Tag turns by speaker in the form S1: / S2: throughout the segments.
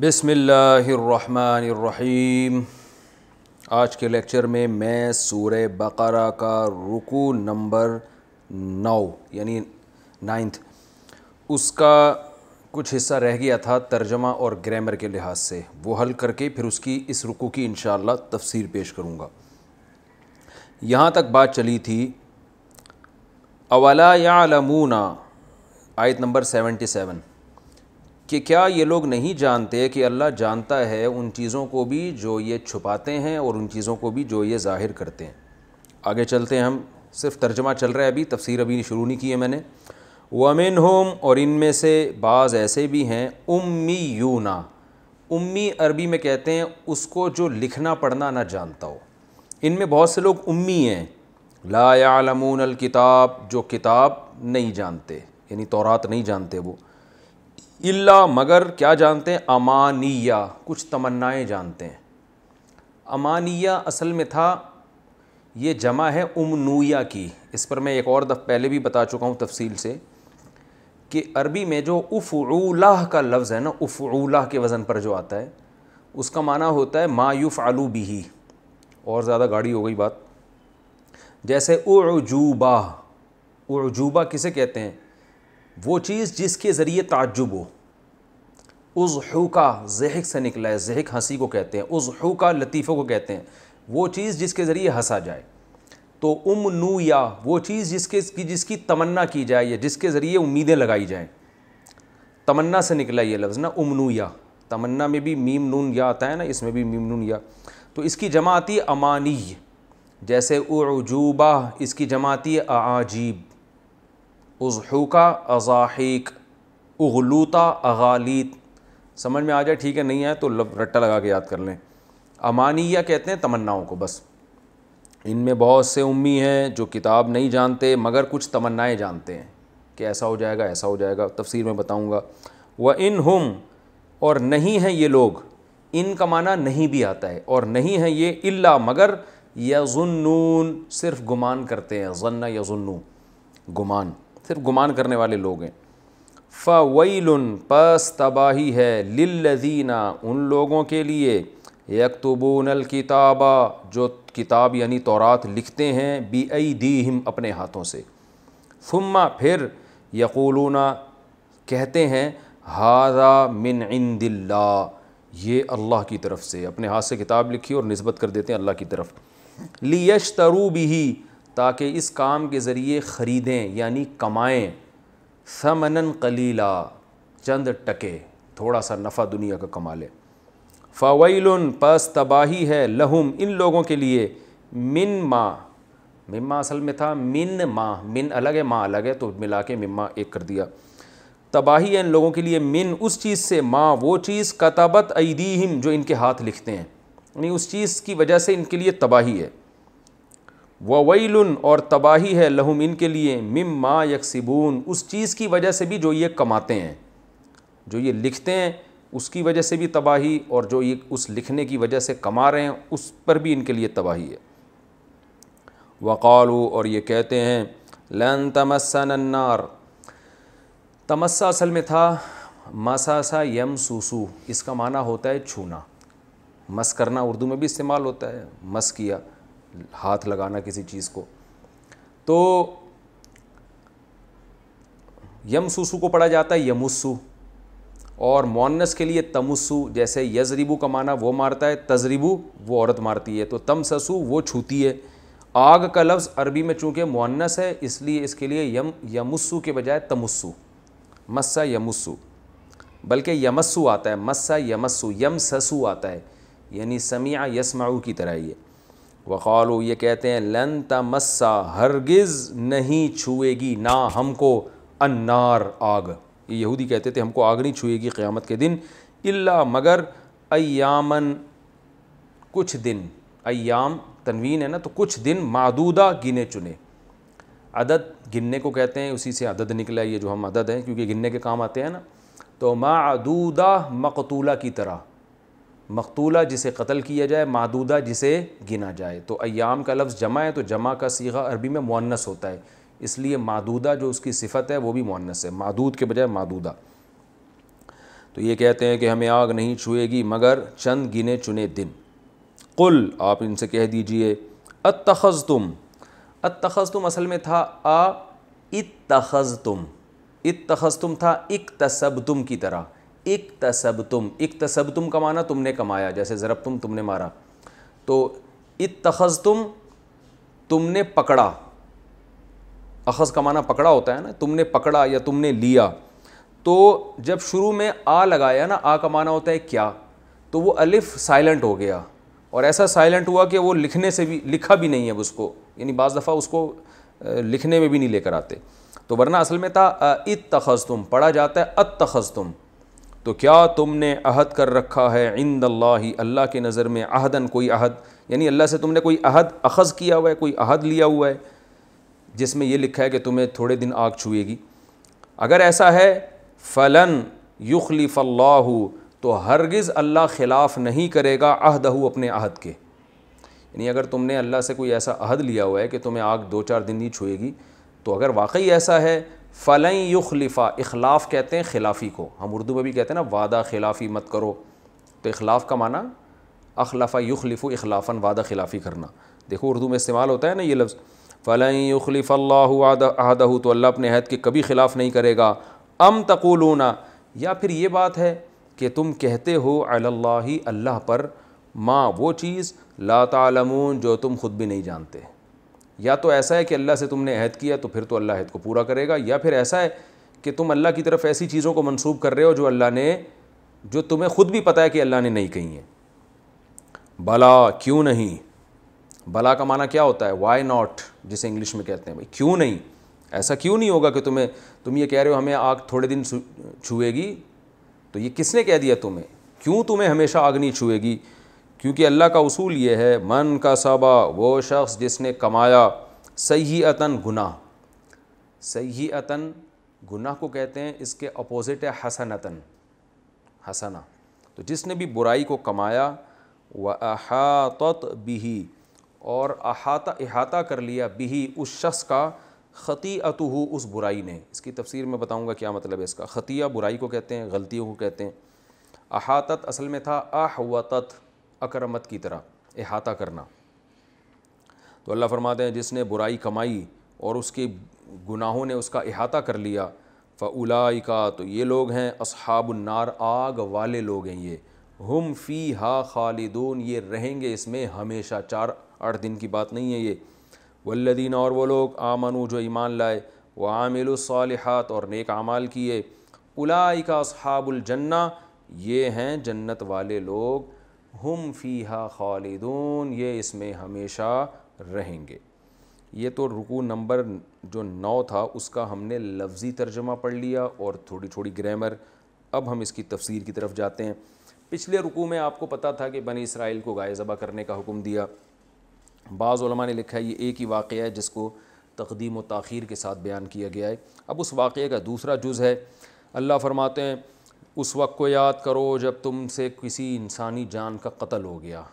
S1: बसमिल्लर रहीम आज के लेक्चर में मैं सूर बकरा का रुकू नंबर नौ यानी नाइन्थ उसका कुछ हिस्सा रह गया था तर्जमा और ग्रामर के लिहाज से वो हल करके फिर उसकी इस रुकू की इन तफसीर पेश करूँगा यहाँ तक बात चली थी अवला या आलमूना आयत नंबर सेवेंटी सेवन कि क्या ये लोग नहीं जानते कि अल्लाह जानता है उन चीज़ों को भी जो ये छुपाते हैं और उन चीज़ों को भी जो ये ज़ाहिर करते हैं आगे चलते हैं हम सिर्फ तर्जमा चल रहा है अभी तफसीर अभी शुरू नहीं की है मैंने वमिन होम और इन में से बाज़ ऐसे भी हैं उम्मी यू ना उम्मी अरबी में कहते हैं उसको जो लिखना पढ़ना ना जानता हो इन में बहुत से लोग उम्मी हैं लायालमून अलकिताब जो किताब नहीं जानते यानी तौरात नहीं जानते वो इल्ला मगर क्या जानते हैं अमानिया कुछ तमन्नाएं जानते हैं अमानिया असल में था ये जमा है उमनुया की इस पर मैं एक और दफ़ पहले भी बता चुका हूँ तफसील से कि अरबी में जो उफ़लाह का लफ्ज़ है ना उफ़लाह के वज़न पर जो आता है उसका माना होता है मायूफ़ आलू बिही और ज़्यादा गाड़ी हो गई बात जैसे उजूबा उजूबा किसे कहते हैं वो चीज़ जिसके ज़रिए ताजुब हो उज़ू का जहक से निकला है जहक हंसी को कहते हैं उज़ू का लतीफ़ों को कहते हैं वो चीज़ जिसके ज़रिए हंसा जाए तो उम नू या वो चीज़ जिसके जिसकी तमन्ना की जाए या जिसके ज़रिए उम्मीदें लगाई जाएँ तमन्ना से निकला ये लफ्ज़ ना उमनू या तमन्ना में भी मीम नून या आता है ना इसमें भी मीम नून या तो इसकी जमाती आती अमानी जैसे उजूबा इसकी जमाती आती आजीब उजहूका अजाहीक उगलूता अगालीत समझ में आ जाए ठीक है नहीं आए तो लब रट्टा लगा के याद कर लें अमानिया कहते हैं तमन्नाओं को बस इनमें बहुत से उम्मी हैं जो किताब नहीं जानते मगर कुछ तमन्नाएँ जानते हैं कि ऐसा हो जाएगा ऐसा हो जाएगा तफसीर में बताऊँगा व इन हम और नहीं हैं ये लोग इन का माना नहीं भी आता है और नहीं है ये इल्ला मगर यजुन्नून सिर्फ गुमान करते हैं जन्ना यजुन्नू गुमान सिर्फ गुमान करने वाले लोग हैं फ़ैल पस तबाही है लिल्लजीना उन लोगों के लिए यकतबूनल किताबा जो किताब यानी तौरात लिखते हैं बी आई दी हम अपने हाथों से सुम्मा फिर यकूलूना कहते हैं हाजा मिन इंदिल्ला ये अल्लाह की तरफ से अपने हाथ से किताब लिखी और नस्बत कर देते हैं अल्लाह की तरफ लियश तरू भी ताकि इस काम के ज़रिए ख़रीदें यानी कमाएं समनन कलीला चंद टके थोड़ा सा नफ़ा दुनिया का कमा लें फ़ावैल पस तबाही है लहुम इन लोगों के लिए मिन माँ मिम्मा असल में था मिन माँ मिन अलग है माँ अलग है तो मिला के मिम्मा एक कर दिया तबाही है इन लोगों के लिए मिन उस चीज़ से माँ वो चीज़ कताबत अदीम जो इनके हाथ लिखते हैं यानी उस चीज़ की वजह से इनके लिए तबाही है ववैलन और तबाही है लहुम इनके लिए मिम माँ यकसिबून उस चीज़ की वजह से भी जो ये कमाते हैं जो ये लिखते हैं उसकी वजह से भी तबाही और जो ये उस लिखने की वजह से कमा रहे हैं उस पर भी इनके लिए तबाही है वक़ालू और ये कहते हैं लन तमसनार तमस्सा असल में था मसासा यम सूसू इसका माना होता है छूना मस करना उर्दू में भी इस्तेमाल होता है मस किया हाथ लगाना किसी चीज़ को तो यम सुसु को पढ़ा जाता है यमुसु और मोनस के लिए तमुसु जैसे यजरिबू कमाना वो मारता है तजरिबू वो औरत मारती है तो तमससु वो छूती है आग का लफ्ज़ अरबी में चूंकि मोनस है इसलिए इसके लिए यम यमुसु के बजाय तमुसु मस्सा यमुसु बल्कि यमस्सु आता है मस्सा यमस्सु यम ससु आता है यानी समिया यसमाऊ की तरह ये वक़ालू ये कहते हैं लन तमस्सा हरगिज़ नहीं छुएगी ना हमको अन्नार आग ये यहूदी कहते थे हमको आग नहीं छुएगी क़्यामत के दिन इल्ला मगर अयामन कुछ दिन अयाम तनवीन है ना तो कुछ दिन मादूदा गिने चुने अदद गिनने को कहते हैं उसी से अदद निकला ये जो हम अदद हैं क्योंकि गिनने के काम आते हैं ना तो मादूदा मकतूला की तरह मकतूला जिसे कत्ल किया जाए मादूदा जिसे गिना जाए तो अयाम का लफ्ज़ जमा है तो जमा का सीगा अरबी में मोनस होता है इसलिए मादूदा जो उसकी सिफत है वो भी मुन्नस है मादूद के बजाय मादूदा तो ये कहते हैं कि हमें आग नहीं छुएगी मगर चंद गिने चुने दिन कुल आप इनसे कह दीजिए अतखज़ तुम अतखज़ तुम असल में था आ इतखज़ तुम इतखज़ तुम था इक तसब तुम की तरह इक तसब तुम इक तसब तुम कमाना तुमने कमाया जैसे ज़रब तुम तुमने मारा तो इत तखज़ तुम तुमने पकड़ा अखज़ कमाना पकड़ा होता है ना तुमने पकड़ा या तुमने लिया तो जब शुरू में आ लगाया ना आ कमाना होता है क्या तो वो अलिफ़ साइलेंट हो गया और ऐसा साइलेंट हुआ कि वो लिखने से भी लिखा भी नहीं है उसको यानी बज़ दफ़ा उसको लिखने में भी नहीं लेकर आते तो वरना असल में था इत तखज़ तुम पढ़ा जाता है अत तखज़ तुम तो क्या तुमने अहद कर रखा है इंद अल्लाह अल्लाह के नज़र में अहदन कोई अहद यानी अल्लाह से तुमने कोई अहद अखज़ किया हुआ है कोई अहद लिया हुआ है जिसमें यह लिखा है कि तुम्हें थोड़े दिन आग छुएगी अगर ऐसा है फ़लन युखलिफ़ल्लाहू तो हरगिज़ अल्लाह ख़िलाफ़ नहीं करेगा अहदहू अपने अहद के यानी अगर तुमने अल्लाह से कोई ऐसा अहद लिया हुआ है कि तुम्हें आग दो चार दिन ही छुएगी तो अगर वाकई ऐसा है फ़लन युखलिफ़ा इखलाफ कहते हैं खिलाफी को हम उर्दू में भी कहते हैं ना वादा खिलाफी मत करो तो इखलाफ का माना अखलाफ़ा युखलिफ़ु इखलाफन वादा खिलाफी करना देखो उर्दू में इस्तेमाल होता है ना ये लफ्ज़ फ़लन युखलिफ़ अल्लाहदा तो अल्लाह अपने अहद के कभी ख़िलाफ़ नहीं करेगा अम तकूलूना या फिर ये बात है कि तुम कहते हो अल्लाह अल्लाह पर माँ वो चीज़ ला तालमून जो तुम खुद भी नहीं जानते या तो ऐसा है कि अल्लाह से तुमने अहद किया तो फिर तो अल्लाह अहद को पूरा करेगा या फिर ऐसा है कि तुम अल्लाह की तरफ ऐसी चीज़ों को मनसूब कर रहे हो जो अल्लाह ने जो तुम्हें ख़ुद भी पता है कि अल्लाह ने नहीं कही है भला क्यों नहीं भला का माना क्या होता है वाई नॉट जिसे इंग्लिश में कहते हैं भाई क्यों नहीं ऐसा क्यों नहीं होगा कि तुम्हें तुम ये कह रहे हो हमें आग थोड़े दिन छुएगी तो ये किसने कह दिया तुम्हें क्यों तुम्हें हमेशा आग नहीं छुएगी क्योंकि अल्लाह का उसूल ये है मन का सबा वो शख्स जिसने कमाया सही अतन गुनाह सही अतन गुनाह को कहते हैं इसके अपोज़िट है हसनतन हसना तो जिसने भी बुराई को कमाया व अहात बिही और अहाता अहाता कर लिया बिही उस शख्स का ख़ती अतु उस बुराई ने इसकी तफसीर में बताऊँगा क्या मतलब है इसका ख़तिया बुराई को कहते हैं गलतियों को कहते हैं अहातत असल में था आहवतत अकरमत की तरह अहाता करना तो अल्लाह फरमाते हैं जिसने बुराई कमाई और उसके गुनाहों ने उसका अहाता कर लिया फ़लाई का तो ये लोग हैं नार आग वाले लोग हैं ये हम फ़ी हा खालिदून ये रहेंगे इसमें हमेशा चार आठ दिन की बात नहीं है ये वल्लदीन और वो लोग आमनु जो ईमान लाए व आमिलसालहत और नेक आमाल किए उलाई का असहाबुलजन्ना ये हैं जन्नत वाले लोग हम फ़ीहा खालिदून ये इसमें हमेशा रहेंगे ये तो रुकू नंबर जो नौ था उसका हमने लफ्ज़ी तर्जमा पढ़ लिया और थोड़ी थोड़ी ग्रामर अब हम इसकी तफसीर की तरफ जाते हैं पिछले रुकू में आपको पता था कि बनी इसराइल को गाय ज़बा करने का हुक्म दिया बाज़ ने लिखा है ये एक ही वाक़ है जिसको तकदीम व तखीर के साथ बयान किया गया है अब उस वाक़े का दूसरा जुज़ है अल्लाह फरमाते हैं उस वक्त को याद करो जब तुमसे किसी इंसानी जान का कत्ल हो गया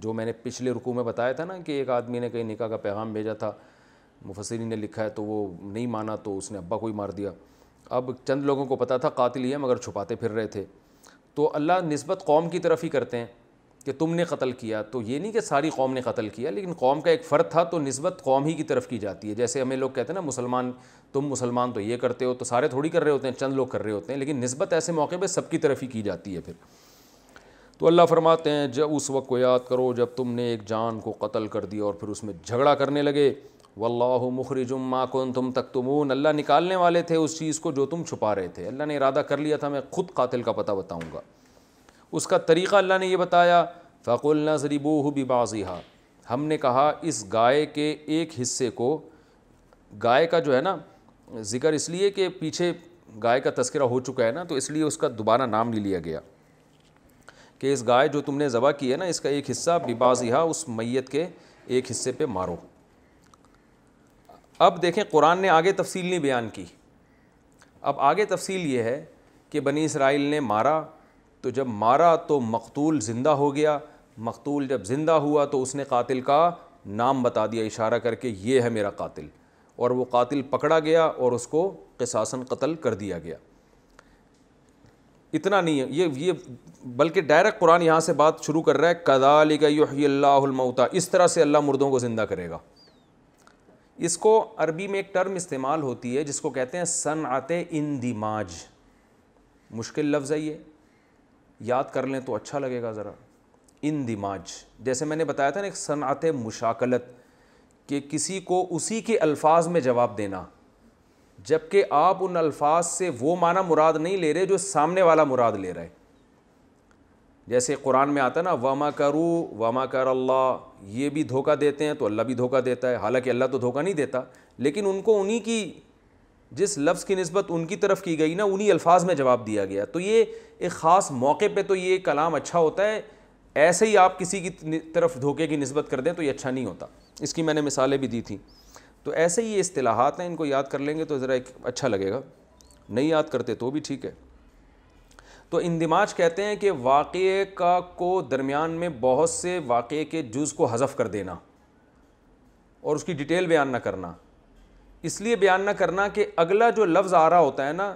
S1: जो मैंने पिछले रुकू में बताया था ना कि एक आदमी ने कहीं निका का पैगाम भेजा था मुफसरी ने लिखा है तो वो नहीं माना तो उसने अब्बा को ही मार दिया अब चंद लोगों को पता था कातिल ही है मगर छुपाते फिर रहे थे तो अल्लाह नस्बत कौम की तरफ ही करते हैं कि तुमने कत्ल किया तो ये नहीं कि सारी कौम ने कत्ल किया लेकिन कौम का एक फ़र्द था तो नस्बत कौम ही की तरफ की जाती है जैसे हमें लोग कहते हैं ना मुसलमान तुम मुसलमान तो ये करते हो तो सारे थोड़ी कर रहे होते हैं चंद लोग कर रहे होते हैं लेकिन नस्बत ऐसे मौके पर सबकी तरफ ही की जाती है फिर तो अल्लाह फरमाते हैं जब उस वक्त को याद करो जब तुमने एक जान को कत्ल कर दिया और फिर उसमें झगड़ा करने लगे वल्लाह मुखरजुम माकुन तुम तक तुमून अल्लाह निकालने वाले थे उस चीज़ को जो तुम छुपा रहे थे अल्लाह ने इरादा कर लिया था मैं ख़ुद कातिल का पता बताऊँगा उसका तरीक़ा अल्लाह ने यह बताया फ़कुलना ज़रीबूह बिबाजिहा हमने कहा इस गाय के एक हिस्से को गाय का जो है ना ज़िक्र इसलिए कि पीछे गाय का तस्करा हो चुका है ना तो इसलिए उसका दोबारा नाम ले लिया गया कि इस गाय जो तुमने ज़बा की है ना इसका एक हिस्सा बिबाजिहा उस मैत के एक हिस्से पर मारो अब देखें कुरान ने आगे तफसील नहीं बयान की अब आगे तफसील ये है कि बनी इसराइल ने मारा तो जब मारा तो मकतूल ज़िंदा हो गया मकतूल जब ज़िंदा हुआ तो उसने कातिल का नाम बता दिया इशारा करके ये है मेरा कातिल और वो कातिल पकड़ा गया और उसको कसासन कत्ल कर दिया गया इतना नहीं है ये ये बल्कि डायरेक्ट कुरान यहाँ से बात शुरू कर रहा है कदाली का इस तरह से अल्लाह मुर्दों को ज़िंदा करेगा इसको अरबी में एक टर्म इस्तेमाल होती है जिसको कहते हैं सन आते इन दिमाज मुश्किल लफ्ज़ है ये याद कर लें तो अच्छा लगेगा ज़रा इन दिमाज जैसे मैंने बताया था ना एक सनत मुशाकलत कि किसी को उसी के अल्फाज में जवाब देना जबकि आप उन अल्फाज से वो माना मुराद नहीं ले रहे जो सामने वाला मुराद ले रहे जैसे कुरान में आता ना वमा करू वमा कर अल्लाह ये भी धोखा देते हैं तो अल्लाह भी धोखा देता है हालांकि अल्लाह तो धोखा नहीं देता लेकिन उनको उन्हीं की जिस लफ्ज़ की नस्बत उनकी तरफ की गई ना उन्हीं अल्फाज में जवाब दिया गया तो ये एक ख़ास मौके पर तो ये कलाम अच्छा होता है ऐसे ही आप किसी की तरफ धोखे की नस्बत कर दें तो ये अच्छा नहीं होता इसकी मैंने मिसालें भी दी थी तो ऐसे ही ये अतलाहत हैं इनको याद कर लेंगे तो ज़रा एक अच्छा लगेगा नहीं याद करते तो भी ठीक है तो इंदमाज कहते हैं कि वाक़े का को दरमियान में बहुत से वाक़े के जुज़ को हज़फ कर देना और उसकी डिटेल बयान ना करना इसलिए बयान ना करना कि अगला जो लफ्ज़ आ रहा होता है ना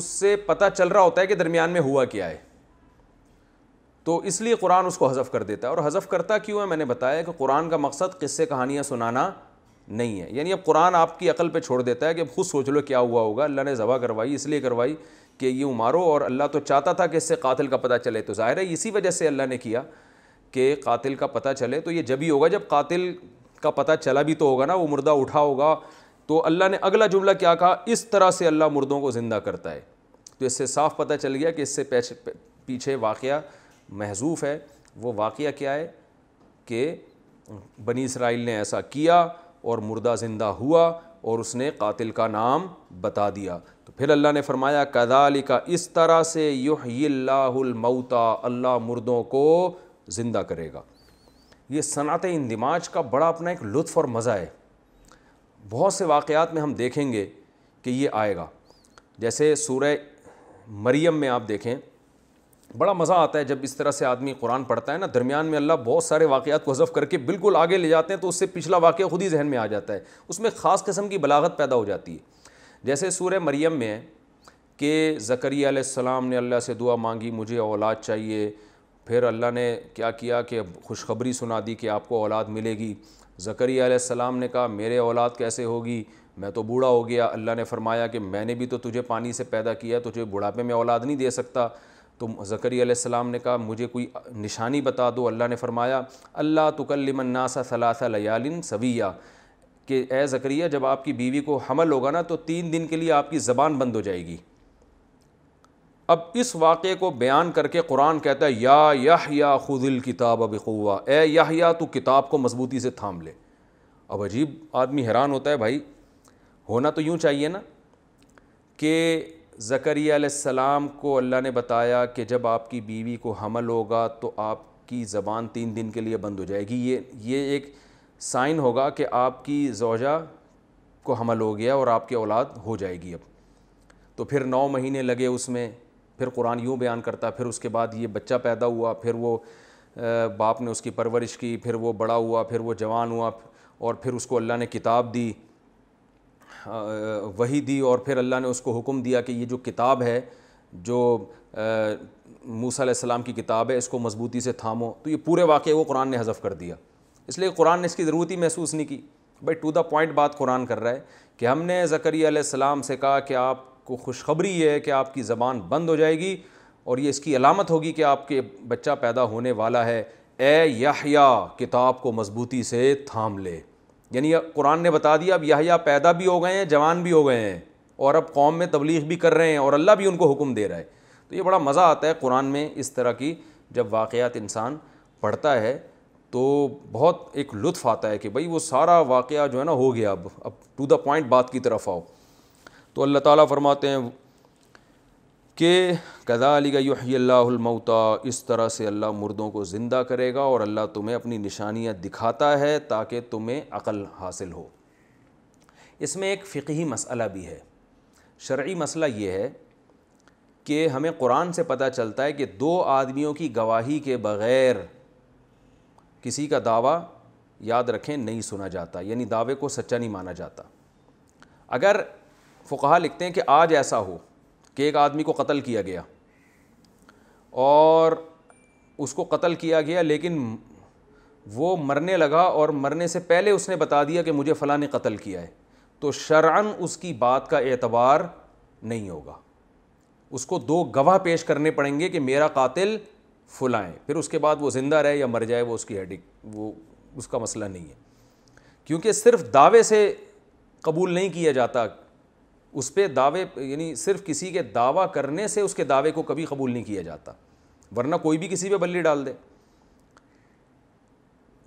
S1: उससे पता चल रहा होता है कि दरमियान में हुआ क्या है तो इसलिए कुरान उसको हज़फ कर देता है और हज़फ करता क्यों है मैंने बताया कि कुरान का मकसद किस्से कहानियाँ सुनाना नहीं है यानी अब कुरान आपकी अकल पे छोड़ देता है कि अब खुद सोच लो क्या हुआ होगा अल्लाह ने ज़बा करवाई इसलिए करवाई कि ये मारो और अल्लाह तो चाहता था कि इससे कातिल का पता चले तो ज़ाहिर है इसी वजह से अल्लाह ने किया कि कातिल का पता चले तो ये जब ही होगा जब कातिल का पता चला भी तो होगा ना वो मुर्दा उठा होगा तो अल्लाह ने अगला जुमला क्या कहा इस तरह से अल्लाह मुर्दों को ज़िंदा करता है तो इससे साफ पता चल गया कि इससे पीछे वाक़ महजूफ़ है वो वाक़ क्या है कि बनी इसराइल ने ऐसा किया और मुर्दा ज़िंदा हुआ और उसने कातिल का नाम बता दिया तो फिर अल्लाह ने फरमाया कदाली का इस तरह से युहमौता अल्लाह मुर्दों को ज़िंदा करेगा ये सनात इंदमाज का बड़ा अपना एक लुत्फ़ और मज़ा है बहुत से वाक़ात में हम देखेंगे कि ये आएगा जैसे सूर्य मरियम में आप देखें बड़ा मज़ा आता है जब इस तरह से आदमी कुरान पढ़ता है ना दरमियान में अल्लाह बहुत सारे वाक़ात को हज़फ़ करके बिल्कुल आगे ले जाते हैं तो उससे पिछला वाक़ खुद ही जहन में आ जाता है उसमें ख़ास कस्म की बलागत पैदा हो जाती है जैसे सूर मरियम में कि ज़करिया सलाम ने अल्लाह से दुआ मांगी मुझे औलाद चाहिए फिर अल्लाह ने क्या किया कि खुशखबरी सुना दी कि आपको औलाद मिलेगी ज़करिया सलाम ने कहा मेरे औलाद कैसे होगी मैं तो बूढ़ा हो गया अल्लाह ने फरमाया कि मैंने भी तो तुझे पानी से पैदा किया तुझे बुढ़ापे में औलाद नहीं दे सकता तो ज़करी सलाम ने कहा मुझे कोई निशानी बता दो अल्लाह ने फरमाया अल्लाह तुकल्लमन्नासा सलासा लयालिन सविया कि ए ज़करिया जब आपकी बीवी को हमल होगा ना तो तीन दिन के लिए आपकी ज़बान बंद हो जाएगी अब इस वाक़े को बयान करके कुरान कहता है या यह या खुदिल किताब अब खुआ ए यह या तो किताब को मजबूती से थाम ले अब अजीब आदमी हैरान होता है भाई होना तो यूँ चाहिए ना कि ज़करियालाम को अल्लाह ने बताया कि जब आपकी बीवी को हमल होगा तो आपकी ज़बान तीन दिन के लिए बंद हो जाएगी ये ये एक साइन होगा कि आपकी जोजा को हमल हो गया और आपके औलाद हो जाएगी अब तो फिर नौ महीने लगे उसमें फिर कुरान यूँ बयान करता फिर उसके बाद ये बच्चा पैदा हुआ फिर वो बाप ने उसकी परवरिश की फिर वो बड़ा हुआ फिर वो जवान हुआ और फिर उसको अल्लाह ने किताब दी वही दी और फिर अल्लाह ने उसको हुक्म दिया कि ये जो किताब है जो मूसा सलाम की किताब है इसको मजबूती से थामो तो ये पूरे वाक़े वो कुरान ने हज़फ कर दिया इसलिए कुरान ने इसकी ज़रूरत ही महसूस नहीं की भाई टू द पॉइंट बात कुरान कर रहा है कि हमने ज़करिया सलाम से कहा कि आप आपको खुशखबरी ये है कि आपकी ज़बान बंद हो जाएगी और ये इसकी अलामत होगी कि आपके बच्चा पैदा होने वाला है ए याहया किताब को मजबूती से थाम ले यानी कुरान ने बता दिया अब याहया पैदा भी हो गए हैं जवान भी हो गए हैं और अब कौम में तबलीग भी कर रहे हैं और अल्लाह भी उनको हुक्म दे रहा है तो ये बड़ा मज़ा आता है कुरान में इस तरह की जब वाक़ात इंसान पढ़ता है तो बहुत एक लुत्फ़ आता है कि भाई वो सारा वाक़ जो है ना हो गया अब अब टू द पॉइंट बात की तरफ आओ तो अल्लाह ताला फरमाते हैं कि कदा कदाली युहल्लामौता इस तरह से अल्लाह मुर्दों को ज़िंदा करेगा और अल्लाह तुम्हें अपनी निशानियाँ दिखाता है ताकि तुम्हें अक़ल हासिल हो इसमें एक फ़िकही मसला भी है शर्य मसला ये है कि हमें कुरान से पता चलता है कि दो आदमियों की गवाही के बग़ैर किसी का दावा याद रखें नहीं सुना जाता यानी दावे को सच्चा नहीं माना जाता अगर फ़ुकहा लिखते हैं कि आज ऐसा हो कि एक आदमी को कत्ल किया गया और उसको कत्ल किया गया लेकिन वो मरने लगा और मरने से पहले उसने बता दिया कि मुझे फ़लाँ ने कत्ल किया है तो शर्न उसकी बात का एतबार नहीं होगा उसको दो गवाह पेश करने पड़ेंगे कि मेरा कातिल फुलाएँ फिर उसके बाद वो ज़िंदा रहे या मर जाए वो उसकी हेडिक वो उसका मसला नहीं है क्योंकि सिर्फ दावे से कबूल नहीं किया जाता उस पर दावे यानी सिर्फ किसी के दावा करने से उसके दावे को कभी कबूल नहीं किया जाता वरना कोई भी किसी पर बल्ली डाल दे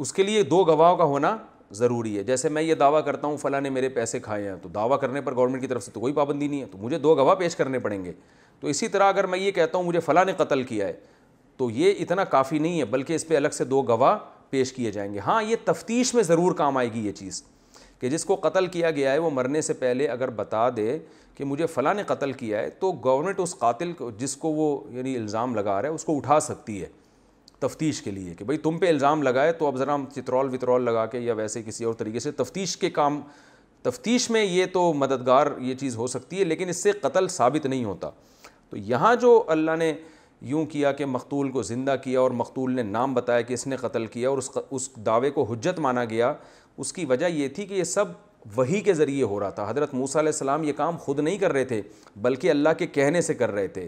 S1: उसके लिए दो गवाहों का होना ज़रूरी है जैसे मैं ये दावा करता हूँ फ़लाँ ने मेरे पैसे खाए हैं तो दावा करने पर गवर्नमेंट की तरफ से तो कोई पाबंदी नहीं है तो मुझे दो गवाह पेश करने पड़ेंगे तो इसी तरह अगर मैं ये कहता हूँ मुझे फ़लाँ ने कत्ल किया है तो ये इतना काफ़ी नहीं है बल्कि इस पर अलग से दो गवाह पेश किए जाएंगे हाँ ये तफ्तीश में ज़रूर काम आएगी ये चीज़ कि जिसको कत्ल किया गया है वो मरने से पहले अगर बता दे कि मुझे फ़लाँ ने कत्ल किया है तो गवर्नमेंट उस कतिल को जिसको वो यानी इल्ज़ाम लगा रहा है उसको उठा सकती है तफ्तीश के लिए कि भाई तुम पे इल्ज़ाम लगाए तो अब ज़रा हम चित्रौल वितरौल लगा के या वैसे किसी और तरीके से तफ्तीश के काम तफ्तीश में ये तो मददगार ये चीज़ हो सकती है लेकिन इससे कत्ल साबित नहीं होता तो यहाँ जो अल्लाह ने यूँ किया कि मकतूल को ज़िंदा किया और मकतूल ने नाम बताया कि इसने कत्ल किया और उस उस दावे को हजत माना गया उसकी वजह ये थी कि ये सब वही के ज़रिए हो रहा था हज़रत मूसा सलाम ये काम ख़ुद नहीं कर रहे थे बल्कि अल्लाह के कहने से कर रहे थे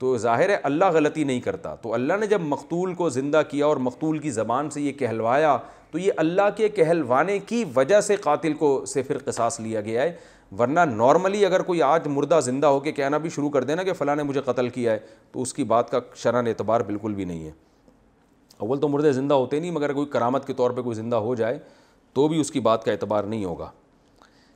S1: तो ज़ाहिर है अल्लाह गलती नहीं करता तो अल्लाह ने जब मकतूल को ज़िंदा किया और मकतूल की ज़बान से ये कहलवाया तो ये अल्लाह के कहलवाने की वजह से कातिल को से फिर कसास लिया गया है वरना नॉर्मली अगर कोई आज मुर्दा ज़िंदा होकर कहना भी शुरू कर देना कि फ़लाँ ने मुझे कत्ल किया है तो उसकी बात का शरण एतबार बिल्कुल भी नहीं है अव्वल तो मुर्दे ज़िंदा होते नहीं मगर कोई करामत के तौर पर कोई ज़िंदा हो जाए तो भी उसकी बात का एतबार नहीं होगा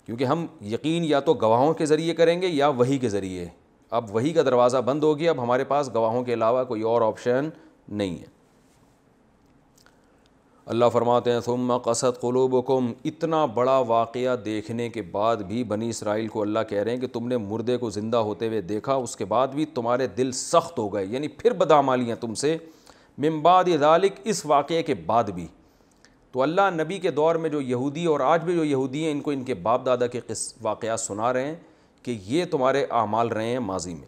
S1: क्योंकि हम यकीन या तो गवाहों के ज़रिए करेंगे या वही के ज़रिए अब वही का दरवाज़ा बंद हो गया अब हमारे पास गवाहों के अलावा कोई और ऑप्शन नहीं है अल्लाह फरमाते हैं तुम कसद कुम इतना बड़ा वाक़ देखने के बाद भी बनी इसराइल को अल्लाह कह रहे हैं कि तुमने मुर्दे को ज़िंदा होते हुए देखा उसके बाद भी तुम्हारे दिल सख्त हो गए यानी फिर बदामालियाँ तुमसे मिम्बाद दालिक इस वाक़े के बाद भी तो अल्लाह नबी के दौर में जो यहूदी और आज भी जो यहूदी हैं इनको इनके बाप दादा के वाक़ सुना रहे हैं कि ये तुम्हारे आमाल रहे हैं माजी में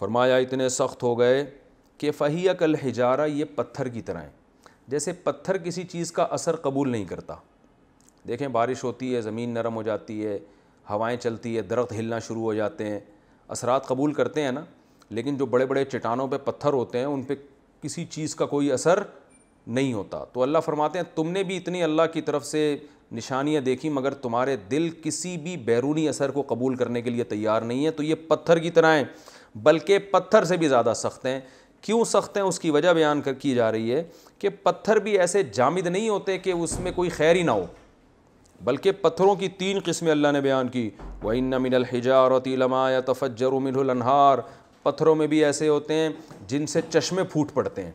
S1: फरमाया इतने सख्त हो गए कि फ़हिया कल हिजारा ये पत्थर की तरह है जैसे पत्थर किसी चीज़ का असर कबूल नहीं करता देखें बारिश होती है ज़मीन नरम हो जाती है हवाएँ चलती है दरख्त हिलना शुरू हो जाते हैं असरात कबूल करते हैं ना लेकिन जो बड़े बड़े चट्टानों पर पत्थर होते हैं उन पर किसी चीज़ का कोई असर नहीं होता तो अल्लाह फरमाते हैं तुमने भी इतनी अल्लाह की तरफ से निशानियाँ देखी मगर तुम्हारे दिल किसी भी बैरूनी असर को कबूल करने के लिए तैयार नहीं है तो ये पत्थर की तरह हैं बल्कि पत्थर से भी ज़्यादा सख्त हैं क्यों सख्त हैं उसकी वजह बयान कर की जा रही है कि पत्थर भी ऐसे जामिद नहीं होते कि उसमें कोई खैर ही ना हो बल्कि पत्थरों की तीन किस्में अल्लाह ने बयान की वन्न मिनल हिजारतिलमा या तफजर मिनहार पत्थरों में भी ऐसे होते हैं जिनसे चश्मे फूट पड़ते हैं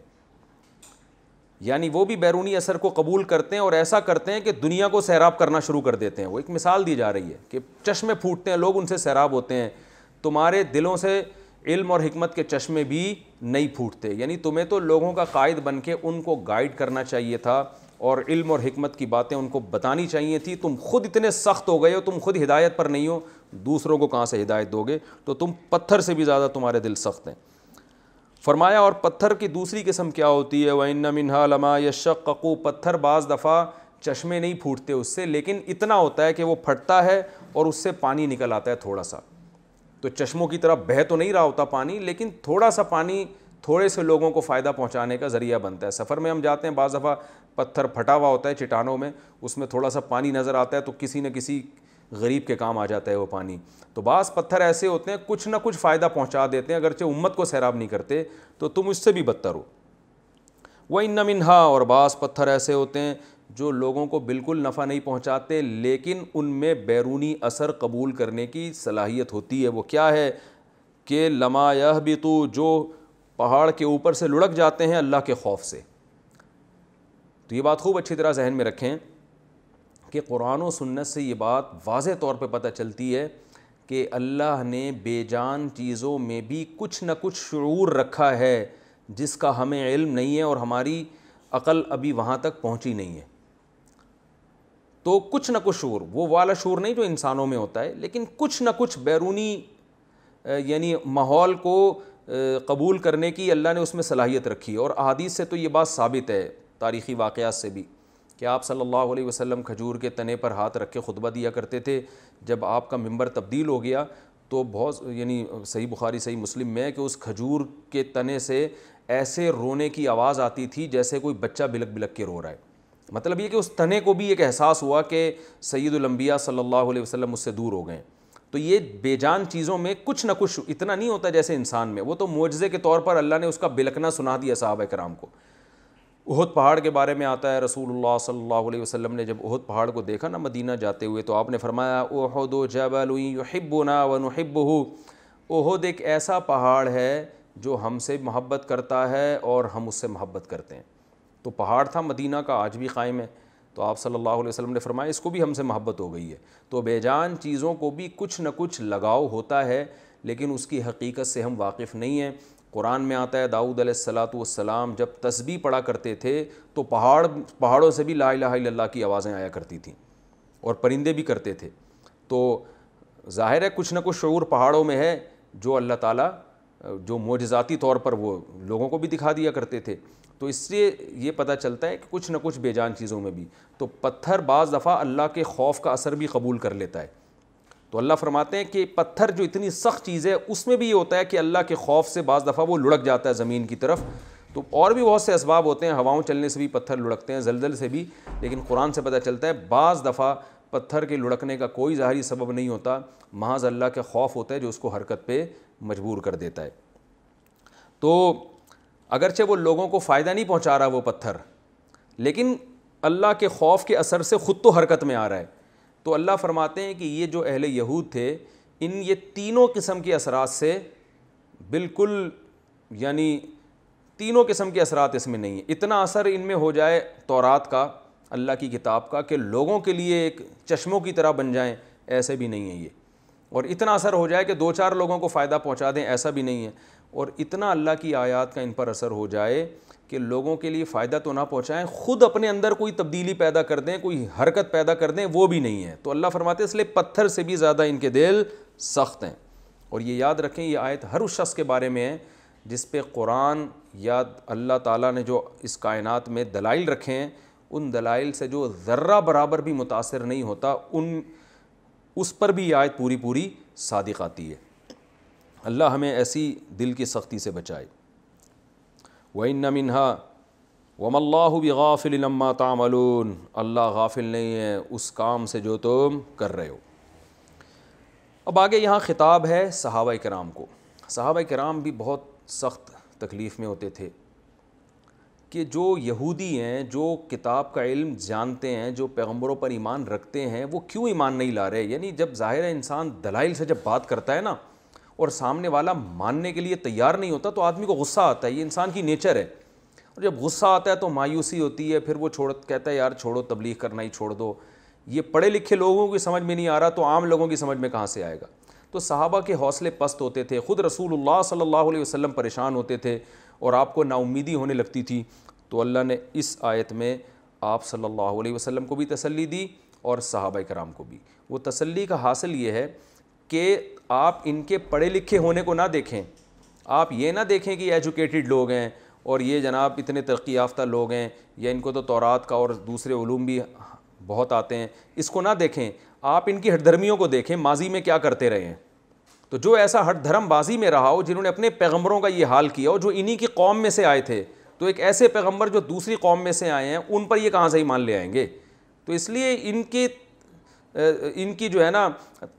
S1: यानी वो भी बैरूनी असर को कबूल करते हैं और ऐसा करते हैं कि दुनिया को सैराब करना शुरू कर देते हैं वो एक मिसाल दी जा रही है कि चश्मे फूटते हैं लोग उनसे सैराब होते हैं तुम्हारे दिलों से इल्म और हमत के चश्मे भी नहीं फूटते यानी तुम्हें तो लोगों का कायद बन के उनको गाइड करना चाहिए था और इल्म और हमत की बातें उनको बतानी चाहिए थी तुम खुद इतने सख्त हो गए हो तुम खुद हिदायत पर नहीं हो दूसरों को कहाँ से हिदायत दोगे तो तुम पत्थर से भी ज़्यादा तुम्हारे दिल सख्त हैं फरमाया और पत्थर की दूसरी किस्म क्या होती है वन्न मिनहा लमा यशक्कू पत्थर बाज़ दफ़ा चश्मे नहीं फूटते उससे लेकिन इतना होता है कि वो फटता है और उससे पानी निकल आता है थोड़ा सा तो चश्मों की तरफ बह तो नहीं रहा होता पानी लेकिन थोड़ा सा पानी थोड़े से लोगों को फ़ायदा पहुंचाने का ज़रिया बनता है सफ़र में हम जाते हैं बज़ दफ़ा पत्थर फटा हुआ होता है चट्टानों में उसमें थोड़ा सा पानी नज़र आता है तो किसी न किसी गरीब के काम आ जाता है वो पानी तो बास पत्थर ऐसे होते हैं कुछ ना कुछ फ़ायदा पहुंचा देते हैं अगरचे उम्मत को सैराब नहीं करते तो तुम उससे भी बदतर हो वह इन मिनहा और बास पत्थर ऐसे होते हैं जो लोगों को बिल्कुल नफ़ा नहीं पहुंचाते लेकिन उनमें बैरूनी असर कबूल करने की सलाहियत होती है वो क्या है कि लमा यह भी तो जो पहाड़ के ऊपर से लुढ़क जाते हैं अल्लाह के खौफ से तो ये बात खूब अच्छी तरह जहन में रखें कि कुरान और सुन्नत से ये बात वाज तौर पर पता चलती है कि अल्लाह ने बेजान चीज़ों में भी कुछ न कुछ शुरू रखा है जिसका हमें इल्म नहीं है और हमारी अकल अभी वहाँ तक पहुँची नहीं है तो कुछ न कुछ शोर वो वाला शोर नहीं जो इंसानों में होता है लेकिन कुछ ना कुछ बैरूनी यानी माहौल को कबूल करने की अल्लाह ने उसमें सलाहियत रखी है और अदीत से तो ये बात साबित है तारीख़ी वाक़ात से भी कि आप सल्लल्लाहु अलैहि वसल्लम खजूर के तने पर हाथ रख के खुतबा दिया करते थे जब आपका मंबर तब्दील हो गया तो बहुत यानी सही बुखारी सही मुस्लिम में कि उस खजूर के तने से ऐसे रोने की आवाज़ आती थी जैसे कोई बच्चा बिलक बिलक के रो रहा है मतलब ये कि उस तने को भी एक एहसास हुआ कि सैदुलम्बिया सल्लल्लाहु अलैहि वसल्लम उससे दूर हो गए तो ये बेजान चीज़ों में कुछ ना कुछ इतना नहीं होता जैसे इंसान में वो तो मुआजे के तौर पर अल्लाह ने उसका बिलकना सुना दिया साहब कराम को उहद पहाड़ के बारे में आता है रसूल सल्ला वसम ने जब उहद पहाड़ को देखा ना मदीना जाते हुए तो आपने फरमाया ओहद जबलहिबना वनहब ओहद एक ऐसा पहाड़ है जो हमसे मोहब्बत करता है और हम उससे मोहब्बत करते हैं तो पहाड़ था मदीना का आज भी कायम है तो आप सल्लल्लाहु अलैहि वसल्लम ने फरमाया इसको भी हमसे मोहब्बत हो गई है तो बेजान चीज़ों को भी कुछ न कुछ लगाव होता है लेकिन उसकी हकीकत से हम वाकिफ़ नहीं हैं कुरान में आता है दाऊद सलाम जब तस्बी पढ़ा करते थे तो पहाड़ पहाड़ों से भी ला इला की आवाज़ें आया करती थी और परिंदे भी करते थे तो ज़ाहिर है कुछ ना कुछ शूर पहाड़ों में है जो अल्लाह ताला जो मोजाती तौर पर वो लोगों को भी दिखा दिया करते थे तो इससे ये पता चलता है कि कुछ ना कुछ बेजान चीज़ों में भी तो पत्थर बाज़ दफ़ा अल्लाह के खौफ का असर भी कबूल कर लेता है तो अल्लाह फरमाते हैं कि पत्थर जो इतनी सख्त चीज़ है उसमें भी ये होता है कि अल्लाह के खौफ से बाज़ दफ़ा वो लुढ़क जाता है ज़मीन की तरफ तो और भी बहुत से इसबाब होते हैं हवाओं चलने से भी पत्थर लुढ़कते हैं जलजल से भी लेकिन कुरान से पता चलता है बाज़ दफ़ा पत्थर के लुढ़कने का कोई ज़ाहरी सबब नहीं होता महाज़ अल्लाह का खौफ होता है जो उसको हरकत पर मजबूर कर देता है तो अगरचे वो लोगों को फ़ायदा नहीं पहुँचा रहा वो पत्थर लेकिन अल्लाह के खौफ के असर से ख़ुद तो हरकत में आ रहा है तो अल्लाह फरमाते हैं कि ये जो अहल यहूद थे इन ये तीनों किस्म के असरा से बिल्कुल यानी तीनों किस्म के असरात इसमें नहीं है इतना असर इन में हो जाए तौरात का अल्लाह की किताब का कि लोगों के लिए एक चश्मों की तरह बन जाएँ ऐसे भी नहीं है ये और इतना असर हो जाए कि दो चार लोगों को फ़ायदा पहुँचा दें ऐसा भी नहीं है और इतना अल्लाह की आयात का इन पर असर हो जाए कि लोगों के लिए फ़ायदा तो ना पहुँचाएँ ख़ुद अपने अंदर कोई तब्दीली पैदा कर दें कोई हरकत पैदा कर दें वो भी नहीं है तो अल्लाह फरमाते इसलिए पत्थर से भी ज़्यादा इनके दिल सख्त हैं और ये याद रखें ये आयत हर उस शख्स के बारे में है जिस पे कुरान या अल्लाह ताला ने जो इस कायनात में दलाइल रखे हैं उन दलाइल से जो ज़र्रा बराबर भी मुतासर नहीं होता उन उस पर भी आयत पूरी पूरी सादिक आती है अल्लाह हमें ऐसी दिल की सख्ती से बचाए वन मिनहा वमल्लाह भी गाफिल लम्मा तामलून अल्लाह गाफिल नहीं है उस काम से जो तुम कर रहे हो अब आगे यहाँ ख़िताब है सहाबा कराम को सहाबा कराम भी बहुत सख्त तकलीफ़ में होते थे कि जो यहूदी हैं जो किताब का इल्म जानते हैं जो पैगम्बरों पर ईमान रखते हैं वो क्यों ईमान नहीं ला रहे यानी जब ज़ाहिर इंसान दलाइल से जब बात करता है ना और सामने वाला मानने के लिए तैयार नहीं होता तो आदमी को गुस्सा आता है ये इंसान की नेचर है और जब गुस्सा आता है तो मायूसी होती है फिर वो छोड़ कहता है यार छोड़ो तबलीग करना ही छोड़ दो ये पढ़े लिखे लोगों की समझ में नहीं आ रहा तो आम लोगों की समझ में कहाँ से आएगा तो सहाबा के हौसले पस्त होते थे ख़ुद रसूलुल्लाह सल्लल्लाहु अलैहि वसल्लम परेशान होते थे और आपको नाउमीदी होने लगती थी तो अल्लाह ने इस आयत में आप सल्लल्लाहु अलैहि वसल्लम को भी तसल्ली दी और सहाबा कराम को भी वो तसल्ली का हासिल ये है कि आप इनके पढ़े लिखे होने को ना देखें आप ये ना देखें कि एजुकेटेड लोग हैं और ये जनाब इतने तरक्की याफ्ता लोग हैं या इनको तो तौरात का और दूसरे ूम भी बहुत आते हैं इसको ना देखें आप इनकी धर्मियों को देखें माजी में क्या करते रहें तो जो ऐसा हट बाजी में रहा हो जिन्होंने अपने पैगम्बरों का ये हाल किया और जो इन्हीं की कौम में से आए थे तो एक ऐसे पैगम्बर जो दूसरी कौम में से आए हैं उन पर ये कहाँ से ही मान ले आएंगे तो इसलिए इनके इनकी जो है ना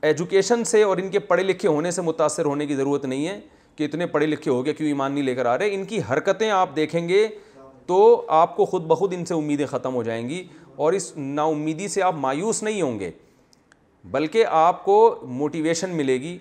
S1: एजुकेशन से और इनके पढ़े लिखे होने से मुतासर होने की ज़रूरत नहीं है कि इतने पढ़े लिखे हो गए क्यों ईमान नहीं लेकर आ रहे इनकी हरकतें आप देखेंगे तो आपको ख़ुद ब खुद इनसे उम्मीदें ख़त्म हो जाएंगी और इस नाउमीदी से आप मायूस नहीं होंगे बल्कि आपको मोटिवेशन मिलेगी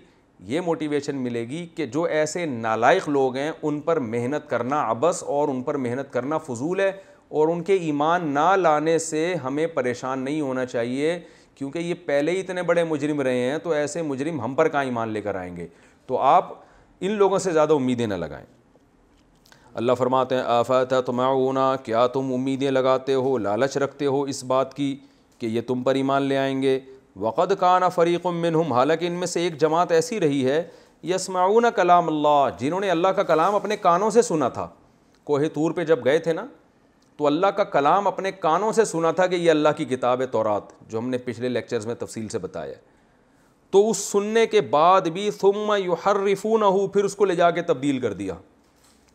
S1: ये मोटिवेशन मिलेगी कि जो ऐसे नालायक लोग हैं उन पर मेहनत करना अबस और उन पर मेहनत करना फजूल है और उनके ईमान ना लाने से हमें परेशान नहीं होना चाहिए क्योंकि ये पहले ही इतने बड़े मुजरिम रहे हैं तो ऐसे मुजरिम हम पर का ईमान लेकर आएंगे तो आप इन लोगों से ज़्यादा उम्मीदें न लगाएं अल्लाह फरमाते हैं आफ़त तुम्हारा क्या तुम उम्मीदें लगाते हो लालच रखते हो इस बात की कि ये तुम पर ईमान ले आएंगे वक़द काना फ़रीक़ हम हालांकि इनमें से एक जमात ऐसी रही है यसमाऊन कलाम अल्लाह जिन्होंने अल्लाह का कलाम अपने कानों से सुना था कोहे तूर पर जब गए थे ना तो अल्लाह का कलाम अपने कानों से सुना था कि यह अल्लाह की किताब है तौरात जो हमने पिछले लेक्चर्स में तफसील से बताया तो उस सुनने के बाद भी तुम युहरफून हो फिर उसको ले जाके तब्दील कर दिया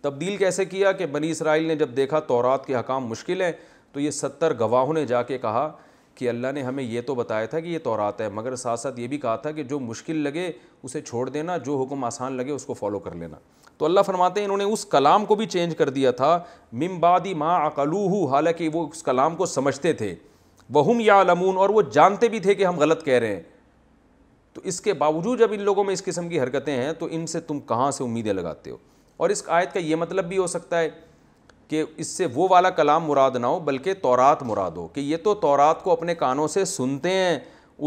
S1: तब्दील कैसे किया कि बनी इसराइल ने जब देखा तौरात के हकाम मुश्किल हैं तो ये सत्तर गवाहों ने जाके कहा कि अल्लाह ने हमें यह तो बताया था कि यह तौरात है मगर साथ साथ ये भी कहा था कि जो मुश्किल लगे उसे छोड़ देना जो हुक्म आसान लगे उसको फॉलो कर लेना तो अल्लाह फरमाते हैं इन्होंने उस कलाम को भी चेंज कर दिया था मिमबादी माँ अकलूह हालांकि वो उस कलाम को समझते थे वहम या लमून और वो जानते भी थे कि हम गलत कह रहे हैं तो इसके बावजूद जब इन लोगों में इस किस्म की हरकतें हैं तो इनसे तुम कहाँ से उम्मीदें लगाते हो और इस आयत का ये मतलब भी हो सकता है कि इससे वो वाला कलाम मुराद ना हो बल्कि तौरात मुराद हो कि ये तो तौरात को अपने कानों से सुनते हैं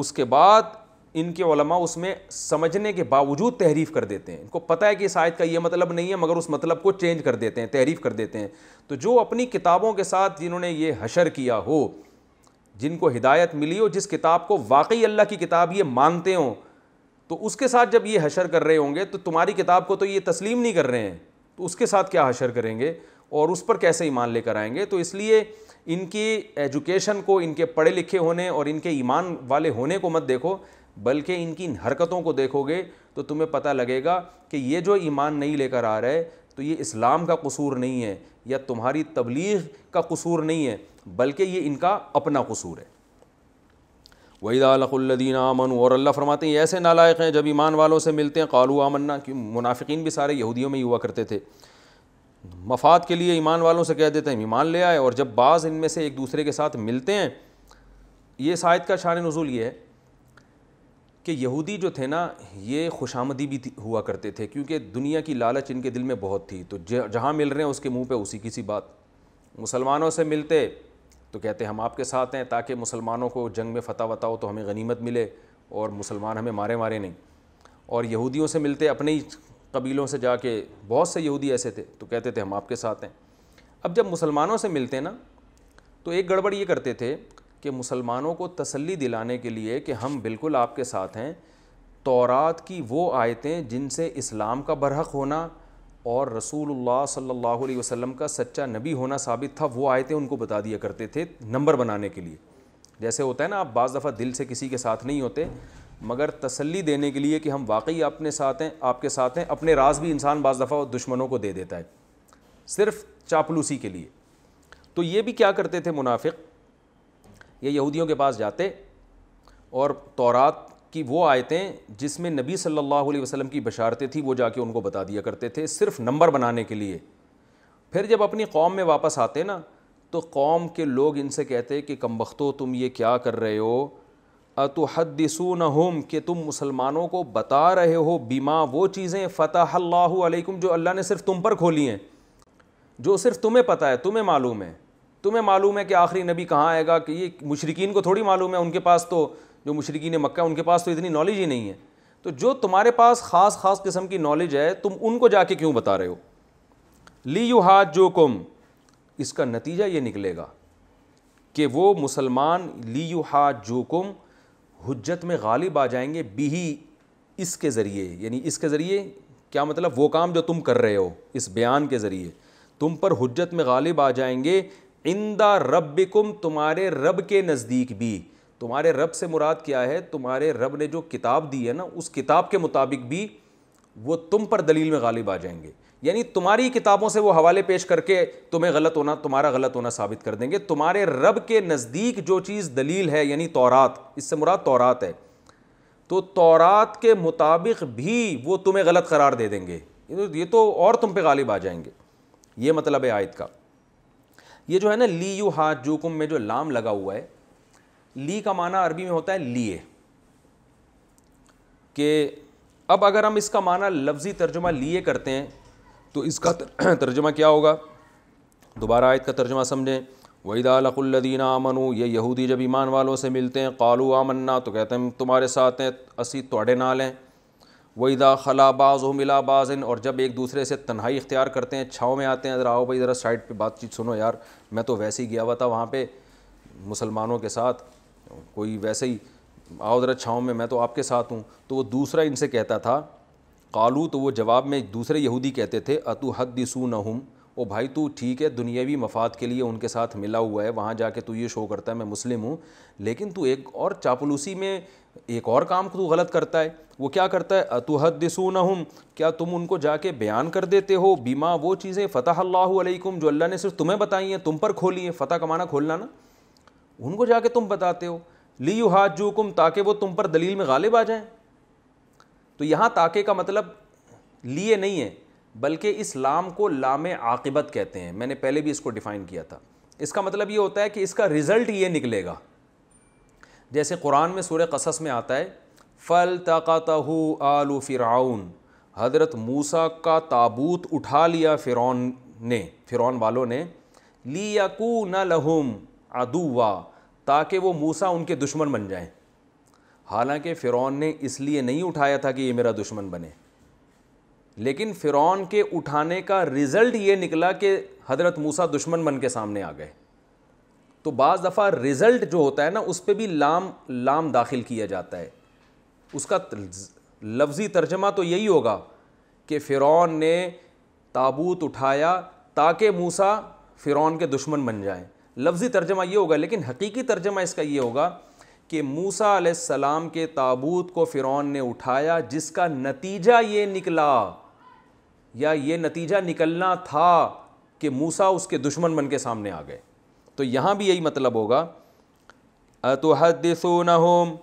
S1: उसके बाद इनके ओलमा उसमें समझने के बावजूद तहरीफ कर देते हैं इनको पता है कि इस आयत का ये मतलब नहीं है मगर उस मतलब को चेंज कर देते हैं तहरीफ कर देते हैं तो जो अपनी किताबों के साथ जिन्होंने ये हशर किया हो जिनको हिदायत मिली हो जिस किताब को वाकई अल्लाह की किताब ये मानते हों तो उसके साथ जब ये हशर कर रहे होंगे तो तुम्हारी किताब को तो ये तस्लीम नहीं कर रहे हैं तो उसके साथ क्या हशर करेंगे और उस पर कैसे ईमान लेकर आएंगे तो इसलिए इनकी एजुकेशन को इनके पढ़े लिखे होने और इनके ईमान वाले होने को मत देखो बल्कि इनकी इन हरकतों को देखोगे तो तुम्हें पता लगेगा कि ये जो ईमान नहीं लेकर आ रहे तो ये इस्लाम का कसूर नहीं है या तुम्हारी तबलीग का कसूर नहीं है बल्कि ये इनका अपना कसूर है वहीदालदीन अमन और अल्लाह फरमाते हैं ऐसे नालायक हैं जब ईमान वालों से मिलते हैं कालू अमन्ना कि मुनाफिकीन भी सारे यहूदियों में ही हुआ करते थे मफाद के लिए ईमान वालों से कह देते हैं ईमान ले आए और जब बाज़ इनमें से एक दूसरे के साथ मिलते हैं ये शायद का शान नज़ुल ये है कि यहूदी जो थे ना ये खुशामदी भी हुआ करते थे क्योंकि दुनिया की लालच इनके दिल में बहुत थी तो जहाँ मिल रहे हैं उसके मुंह पे उसी की सी बात मुसलमानों से मिलते तो कहते हम आपके साथ हैं ताकि मुसलमानों को जंग में फतह वता हो तो हमें गनीमत मिले और मुसलमान हमें मारे मारे नहीं और यहूदियों से मिलते अपने ही कबीलों से जाके बहुत से यहूदी ऐसे थे तो कहते थे हम आपके साथ हैं अब जब मुसलमानों से मिलते ना तो एक गड़बड़ ये करते थे कि मुसलमानों को तसल्ली दिलाने के लिए कि हम बिल्कुल आपके साथ हैं तौरात की वो आयतें जिनसे इस्लाम का बरहक होना और रसूल सल्लल्लाहु अलैहि का सच्चा नबी होना साबित था वो आयतें उनको बता दिया करते थे नंबर बनाने के लिए जैसे होता है ना आप बज़ दफ़ा दिल से किसी के साथ नहीं होते मगर तसल्ली देने के लिए कि हम वाकई अपने साथ हैं आपके साथ हैं अपने राज भी इंसान बज़ दफ़ा दुश्मनों को दे देता है सिर्फ चापलूसी के लिए तो ये भी क्या करते थे मुनाफिक ये यहूदियों के पास जाते और तौरात की वो आयतें जिसमें नबी सल्लल्लाहु अलैहि वसल्लम की बशारतें थी वो जाके उनको बता दिया करते थे सिर्फ नंबर बनाने के लिए फिर जब अपनी कौम में वापस आते ना तो कौम के लोग इनसे कहते कि कम तुम ये क्या कर रहे हो अतुहदसून हम कि तुम मुसलमानों को बता रहे हो बीमा वो चीज़ें फ़तः अलैकुम जो अल्लाह ने सिर्फ तुम पर खोली हैं जो सिर्फ तुम्हें पता है तुम्हें मालूम है तुम्हें मालूम है कि आखिरी नबी कहाँ आएगा कि ये मुशरकिन को थोड़ी मालूम है उनके पास तो जो मुशरकिन मक्का उनके पास तो इतनी नॉलेज ही नहीं है तो जो तुम्हारे पास ख़ास ख़ास किस्म की नॉलेज है तुम उनको जाके क्यों बता रहे हो ली यू हाथ जो कुम इसका नतीजा ये निकलेगा कि वो मुसलमान ली यू हाथ जो कुम हजत में गालिब आ जाएंगे बिही इसके ज़रिए यानी इसके ज़रिए क्या मतलब वो काम जो तुम कर रहे हो इस बयान के ज़रिए तुम पर हजत में गालिब आ जाएंगे इंदा रब्बिकुम तुम्हारे रब के नज़दीक भी तुम्हारे रब से मुराद क्या है तुम्हारे रब ने जो किताब दी है ना उस किताब के मुताबिक भी वो तुम पर दलील में गालिब आ जाएंगे यानी तुम्हारी किताबों से वो हवाले पेश करके तुम्हें गलत होना तुम्हारा गलत होना साबित कर देंगे तुम्हारे रब के नज़दीक जो चीज़ दलील है यानी तौरात इससे मुराद तौरात है तो तौरात के मुताबिक भी वो तुम्हें गलत करार दे देंगे ये तो, तो और तुम पर गालिब आ जाएंगे ये मतलब है आयत का ये जो है ना ली यू हाथ जो जोकुम में जो लाम लगा हुआ है ली का माना अरबी में होता है लिए कि अब अगर हम इसका माना लफ्ज़ी तर्जुमा लिए करते हैं तो इसका तर्जुमा क्या होगा दोबारा आयत का तर्जुमा समझें वहीदा लकुल्लदीन आमनु ये यहूदी जब ईमान वालों से मिलते हैं कालू आमन्ना तो कहते हैं तुम्हारे साथ हैं असी थोड़े नाल हैं वहीदा खला बाज़ हो मिला इन और जब एक दूसरे से तन्हाई इख्तियार करते हैं छाँव में आते हैं ज़रा आओ भाई ज़रा साइड पर बातचीत सुनो यार मैं तो वैसे ही गया हुआ था वहाँ पर मुसलमानों के साथ कोई वैसे ही आओ ज़रा छाँव में मैं तो आपके साथ हूँ तो वो दूसरा इनसे कहता था कालू तो वो जवाब में दूसरे यहूदी कहते थे अतु न नहुम ओ भाई तू ठीक है दुनियावी मफाद के लिए उनके साथ मिला हुआ है वहाँ जाके तू ये शो करता है मैं मुस्लिम हूँ लेकिन तू एक और चापलूसी में एक और काम तू गलत करता है वो क्या करता है अतुहदसून हम क्या तुम उनको जाके बयान कर देते हो बीमा वो चीज़ें फ़तः अलैकुम जो अल्लाह ने सिर्फ तुम्हें बताई हैं तुम पर खोली हैं फ़तह कमाना खोलना ना उनको जाके तुम बताते हो ली यू जूकुम ताकि वो तुम पर दलील में गालिब आ जाएँ तो यहाँ ताके का मतलब लिए नहीं है बल्कि इस लाम को लाम आकबत कहते हैं मैंने पहले भी इसको डिफ़ाइन किया था इसका मतलब ये होता है कि इसका रिज़ल्ट ये निकलेगा जैसे कुरान में सूर्य कसस में आता है फ़ल तक़तह आलू फ़िराउन हज़रत मूसा का ताबूत उठा लिया फ़िरौन ने फ़िरौन वालों ने लियाकू न लहुम अदुवा ताकि वो मूसा उनके दुश्मन बन जाएं हालांकि फ़िरौन ने इसलिए नहीं उठाया था कि ये मेरा दुश्मन बने लेकिन फ़िरौन के उठाने का रिज़ल्ट ये निकला कि हज़रत मूसा दुश्मन बन के सामने आ गए तो बज़ दफ़ा रिज़ल्ट जो होता है ना उस पर भी लाम लाम दाखिल किया जाता है उसका लफ्ज़ी तर्जमा तो यही होगा कि फ़िरौन ने ताबूत उठाया ताकि मूसा फ़िरौन के दुश्मन बन जाएं लफ्ज़ी तर्जमा ये होगा लेकिन हकीकी तर्जमा इसका ये होगा कि मूसा सलाम के ताबूत को फ़िरौन ने उठाया जिसका नतीजा ये निकला या ये नतीजा निकलना था कि मूसा उसके दुश्मन बन के सामने आ गए तो यहाँ भी यही मतलब होगा सो न होम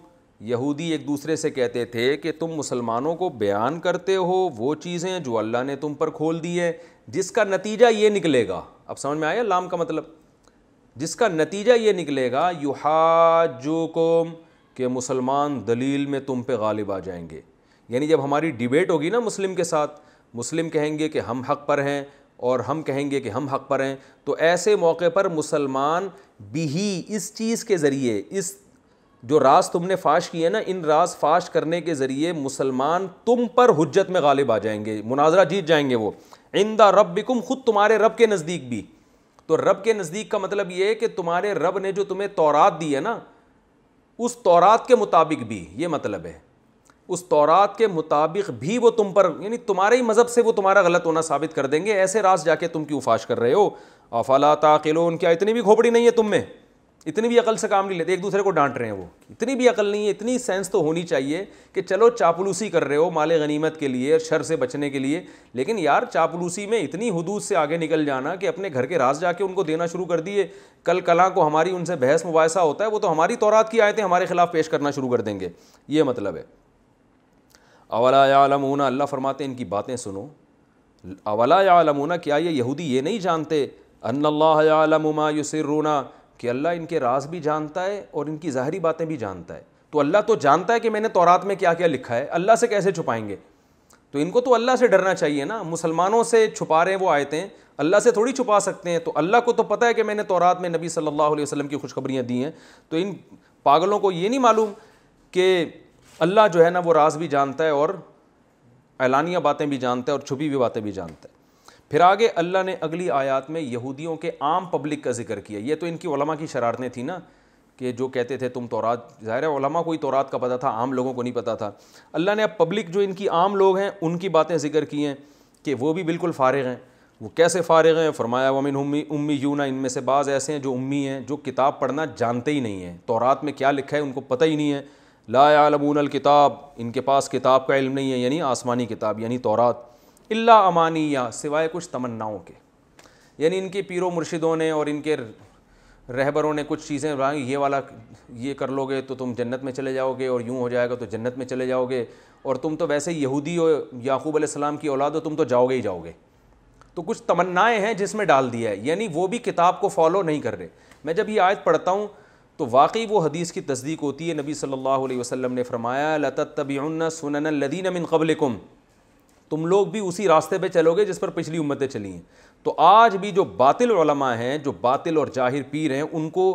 S1: यहूदी एक दूसरे से कहते थे कि तुम मुसलमानों को बयान करते हो वो चीज़ें जो अल्लाह ने तुम पर खोल दी है जिसका नतीजा ये निकलेगा अब समझ में आया लाम का मतलब जिसका नतीजा ये निकलेगा युहाजुकुम के मुसलमान दलील में तुम पे गालिब आ जाएंगे यानी जब हमारी डिबेट होगी ना मुस्लिम के साथ मुस्लिम कहेंगे कि हम हक पर हैं और हम कहेंगे कि हम हक़ पर हैं तो ऐसे मौके पर मुसलमान ही इस चीज़ के ज़रिए इस जो रास तुमने फाश किए ना इन रास फाश करने के ज़रिए मुसलमान तुम पर हजत में गालिब आ जाएंगे मुनाजरा जीत जाएंगे वो इंदा बिकुम खुद तुम्हारे रब के नज़दीक भी तो रब के नज़दीक का मतलब ये है कि तुम्हारे रब ने जो तुम्हें तोरात दी है ना उस तौरात के मुताबिक भी ये मतलब है उस तौरात के मुताबिक भी वो तुम पर यानी तुम्हारे ही मज़हब से वो तुम्हारा गलत होना साबित कर देंगे ऐसे रास जाके तुम क्यों फाश कर रहे हो अफला ताकिलोन क्या इतनी भी खोपड़ी नहीं है तुम में इतनी भी अकल से काम नहीं लेते एक दूसरे को डांट रहे हैं वो इतनी भी अकल नहीं है इतनी सेंस तो होनी चाहिए कि चलो चापलूसी कर रहे हो माल गनीमत के लिए शर से बचने के लिए लेकिन यार चापलूसी में इतनी हदूद से आगे निकल जाना कि अपने घर के रास जाके उनको देना शुरू कर दिए कल कला को हमारी उनसे बहस मुबासा होता है वो तो हमारी तौरात की आयतें हमारे खिलाफ़ पेश करना शुरू कर देंगे ये मतलब है अवलायालमूना अल्लाह फरमाते इनकी बातें सुनो अवलायालमूना क्या ये यहूदी ये नहीं जानते अन्ल्लामा युसरूना कि अल्लाह इनके राज भी जानता है और इनकी ज़ाहरी बातें भी जानता है तो अल्लाह तो जानता है कि मैंने तौरात में क्या क्या लिखा है अल्लाह से कैसे छुपाएंगे तो इनको तो अल्लाह से डरना चाहिए ना मुसलमानों से छुपा रहे हैं वो थे अल्लाह से थोड़ी छुपा सकते हैं तो अल्लाह को तो पता है कि मैंने तौरात में नबी सल्लल्लाहु अलैहि वसल्लम की खुशखबरियाँ दी हैं तो इन पागलों को ये नहीं मालूम कि अल्लाह जो है ना वो राज भी जानता है और ऐलानिया बातें भी जानता है और छुपी हुई बातें भी जानता है फिर आगे अल्लाह ने अगली आयत में यहूदियों के आम पब्लिक का जिक्र किया ये तो इनकी वलमा की शरारतें थी ना कि जो कहते थे तुम तौरात ज़ाहिर है को ही तौरात का पता था आम लोगों को नहीं पता था अल्लाह ने अब पब्लिक जो इनकी आम लोग हैं उनकी बातें जिक्र की हैं कि वो भी बिल्कुल फ़ारग हैं वो कैसे फ़ारग हैं फरमाया वमिन उम्मी उम्मी ना इनमें से बाज़ ऐसे हैं जो उम्मी हैं जो किताब पढ़ना जानते ही नहीं हैं तोरात में क्या लिखा है उनको पता ही नहीं है लायालमून किताब इनके पास किताब का इल्म नहीं है यानी आसमानी किताब यानी तौरात इल्ला अमानी या सिवाय कुछ तमन्नाओं के यानी इनके पीरों मुर्शिदों ने और इनके रहबरों ने कुछ चीज़ें बनाई ये वाला ये कर लोगे तो तुम जन्नत में चले जाओगे और यूँ हो जाएगा तो जन्नत में चले जाओगे और तुम तो वैसे यहूदी हो याकूब अलैहिस्सलाम की औलाद हो तुम तो जाओगे ही जाओगे तो कुछ तमन्नाएँ हैं जिसमें डाल दिया है यानी वो भी किताब को फॉलो नहीं कर रहे मैं जब ये आयत पढ़ता हूँ तो वाकई वो हदीस की तस्दीक होती है नबी सल्लल्लाहु अलैहि वसल्लम ने फरमाया लतबीन सुनन लदीन मिन कबलकुम तुम लोग भी उसी रास्ते पे चलोगे जिस पर पिछली उम्मतें चली हैं तो आज भी जो बातिल उलमा हैं जो बातिल और जाहिर पीर हैं उनको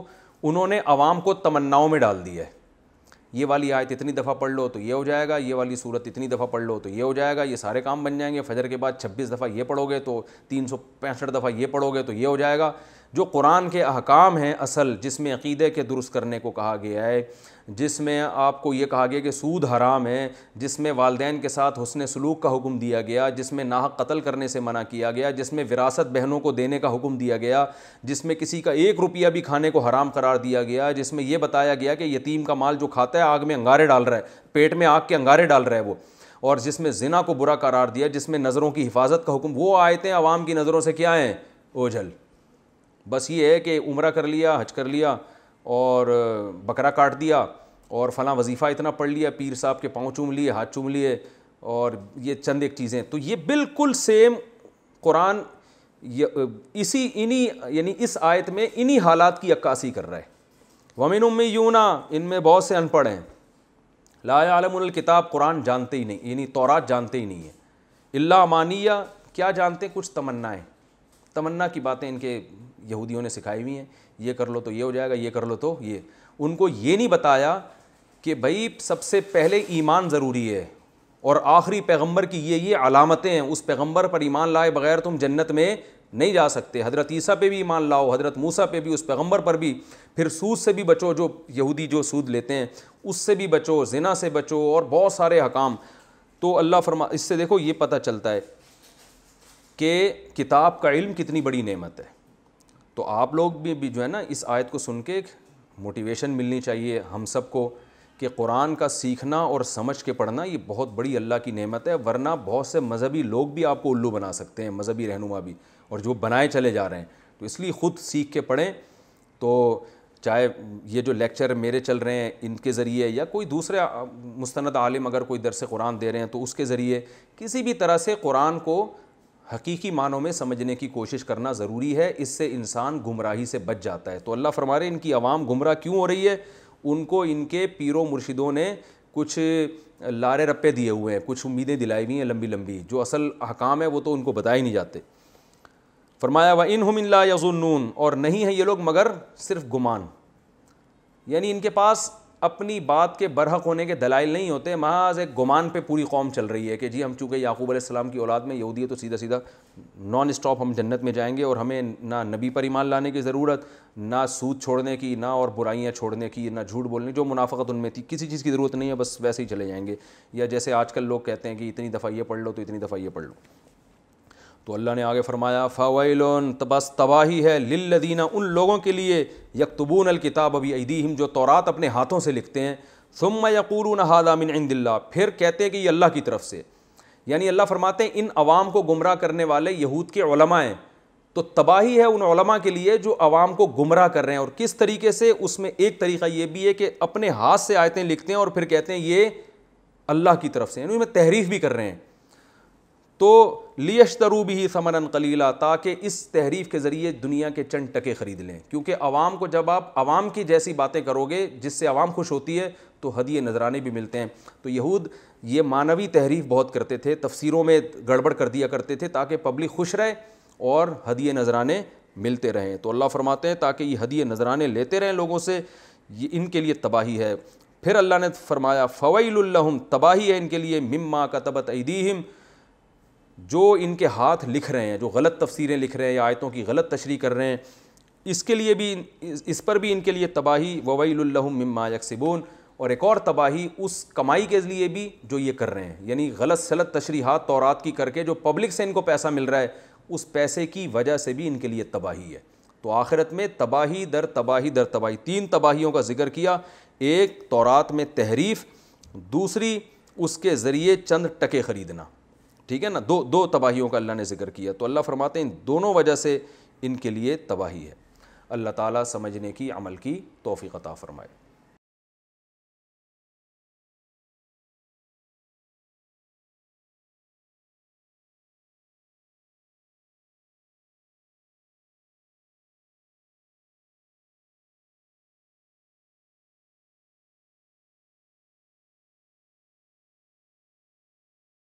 S1: उन्होंने आवाम को तमन्नाओं में डाल दिया है ये वाली आयत इतनी दफ़ा पढ़ लो तो ये हो जाएगा ये वाली सूरत इतनी दफ़ा पढ़ लो तो ये हो जाएगा ये सारे काम बन जाएंगे फजर के बाद छब्बीस दफ़ा ये पढ़ोगे तो तीन सौ पैंसठ दफ़ा ये पढ़ोगे तो ये हो जाएगा जो कुरान के अहकाम हैं असल जिसमें अकीदे के दुरुस्त करने को कहा गया है जिसमें आपको ये कहा गया कि सूद हराम है जिसमें वालदेन के साथ हुसन सलूक का हुक्म दिया गया जिसमें नाहक कत्ल करने से मना किया गया जिसमें विरासत बहनों को देने का हुक्म दिया गया जिसमें किसी का एक रुपया भी खाने को हराम करार दिया गया जिसमें यह बताया गया कि यतीम का माल जो खाता है आग में अंगारे डाल रहा है पेट में आग के अंगारे डाल रहा है वो और जिसमें जिना को बुरा करार दिया जिसमें नज़रों की हिफाजत का हुक्म वो आयतें आवाम की नज़रों से क्या हैं ओझल बस ये है कि उम्र कर लिया हज कर लिया और बकरा काट दिया और फ़लाँ वजीफ़ा इतना पढ़ लिया पीर साहब के पाँव चूम लिए हाथ चूम लिए और ये चंद एक चीज़ें तो ये बिल्कुल सेम कुरान इसी इन्हीं यानी इस आयत में इन्हीं हालात की अक्कासी कर रहा है वमिन उम यूना इनमें बहुत से अनपढ़ हैं लायालमुल किताब कुरान जानते ही नहीं यानी तौरात जानते ही नहीं है इल्ला मानिया क्या जानते हैं कुछ तमन्नाएँ तमन्ना की बातें इनके यहूदियों ने सिखाई हुई हैं ये कर लो तो ये हो जाएगा ये कर लो तो ये उनको ये नहीं बताया कि भाई सबसे पहले ईमान ज़रूरी है और आखिरी पैगंबर की ये ये अलामतें हैं उस पैगंबर पर ईमान लाए बगैर तुम जन्नत में नहीं जा सकते हज़रत ईसा पे भी ईमान लाओ हज़रत मूसा पे भी उस पैगंबर पर भी फिर सूद से भी बचो जो यहूदी जो सूद लेते हैं उससे भी बचो जिना से बचो और बहुत सारे हकाम तो अल्लाह फरमा इससे देखो ये पता चलता है कि किताब का इल्म कितनी बड़ी नेमत है तो आप लोग भी, भी जो है ना इस आयत को सुन के एक मोटिवेशन मिलनी चाहिए हम सब को कि कुरान का सीखना और समझ के पढ़ना ये बहुत बड़ी अल्लाह की नेमत है वरना बहुत से मज़हबी लोग भी आपको उल्लू बना सकते हैं मज़हबी रहनुमा भी और जो बनाए चले जा रहे हैं तो इसलिए ख़ुद सीख के पढ़ें तो चाहे ये जो लेक्चर मेरे चल रहे हैं इनके ज़रिए या कोई दूसरे मुस्ंद आलिम अगर कोई दरस कुरान दे रहे हैं तो उसके ज़रिए किसी भी तरह से कुरान को हकीकी मानों में समझने की कोशिश करना ज़रूरी है इससे इंसान गुमराही से बच जाता है तो अल्लाह फरमा रहे इनकी आवाम गुमराह क्यों हो रही है उनको इनके पीरों मुर्शिदों ने कुछ लारे रप्पे दिए हुए हैं कुछ उम्मीदें दिलाई हुई हैं लंबी लंबी जो असल हकाम है वो तो उनको बता ही नहीं जाते फरमाया व इन हम ला और नहीं है ये लोग मगर सिर्फ गुमान यानी इनके पास अपनी बात के बरहक होने के दलाइल नहीं होते महाज एक गुमान पे पूरी कौम चल रही है कि जी हम चूँकि याकूब अलैहिस्सलाम की औलाद में यहूदी है तो सीधा सीधा नॉन स्टॉप हम जन्नत में जाएंगे और हमें ना नबी पर ईमान लाने की ज़रूरत ना सूद छोड़ने की ना और बुराइयाँ छोड़ने की ना झूठ बोलने जो मुनाफत उनमें थी किसी चीज़ की ज़रूरत नहीं है बस वैसे ही चले जाएँगे या जैसे आजकल लोग कहते हैं कि इतनी दफ़ा ये पढ़ लो तो इतनी दफ़ा ये पढ़ लो तो अल्लाह ने आगे फरमाया फ़ावैलन तबस तबाही है लिल्लदीना उन लोगों के लिए यकतबून अलकिताब अभी अदीम जो तौरात अपने हाथों से लिखते हैं सुम यकूर हादामिन इंदिल्ला फिर कहते हैं कि ये अल्लाह की तरफ से यानी अल्लाह फरमाते हैं इन अवाम को गुमराह करने वाले यहूद के हैं तो तबाही है उन के लिए जो आवाम को गुमराह कर रहे हैं और किस तरीके से उसमें एक तरीका ये भी है कि अपने हाथ से आयतें लिखते हैं और फिर कहते हैं ये अल्लाह की तरफ से यानी उनमें तहरीफ भी कर रहे हैं तो लियशतरू भी समरन कलीला ताकि इस तहरीफ के ज़रिए दुनिया के चंद टके ख़रीद लें क्योंकि अवाम को जब आप आवाम की जैसी बातें करोगे जिससे अवाम खुश होती है तो हदिये नजराने भी मिलते हैं तो यहूद ये मानवी तहरीफ बहुत करते थे तफसीरों में गड़बड़ कर दिया करते थे ताकि पब्लिक खुश रहे और हदिये नजराने मिलते रहें तो अल्लाह फरमाते हैं ताकि ये हदिये नजराने लेते रहें लोगों से ये इनके लिए तबाही है फिर अल्लाह ने फरमाया फ़वैलम तबाही है इनके लिए मम्मा का तबत जो इनके हाथ लिख रहे हैं जो गलत तफसीरें लिख रहे हैं या आयतों की गलत तशरी कर रहे हैं इसके लिए भी इस पर भी इनके लिए तबाही ववैलहम्मा यकसिबून और एक और तबाही उस कमाई के लिए भी जो ये कर रहे हैं यानी गलत सलत तशरी हाथ तौरात की करके जो पब्लिक से इनको पैसा मिल रहा है उस पैसे की वजह से भी इनके लिए तबाही है तो आखिरत में तबाही दर तबाही दर तबाही तीन तबाहियों का जिक्र किया एक तौरात में तहरीफ दूसरी उसके ज़रिए चंद टके ख़रीदना ठीक है ना दो दो तबाहियों का अल्लाह ने जिक्र किया तो अल्लाह फरमाते हैं इन दोनों वजह से इनके लिए तबाही है अल्लाह ताला समझने की अमल की तोफ़ी अता फ़रमाए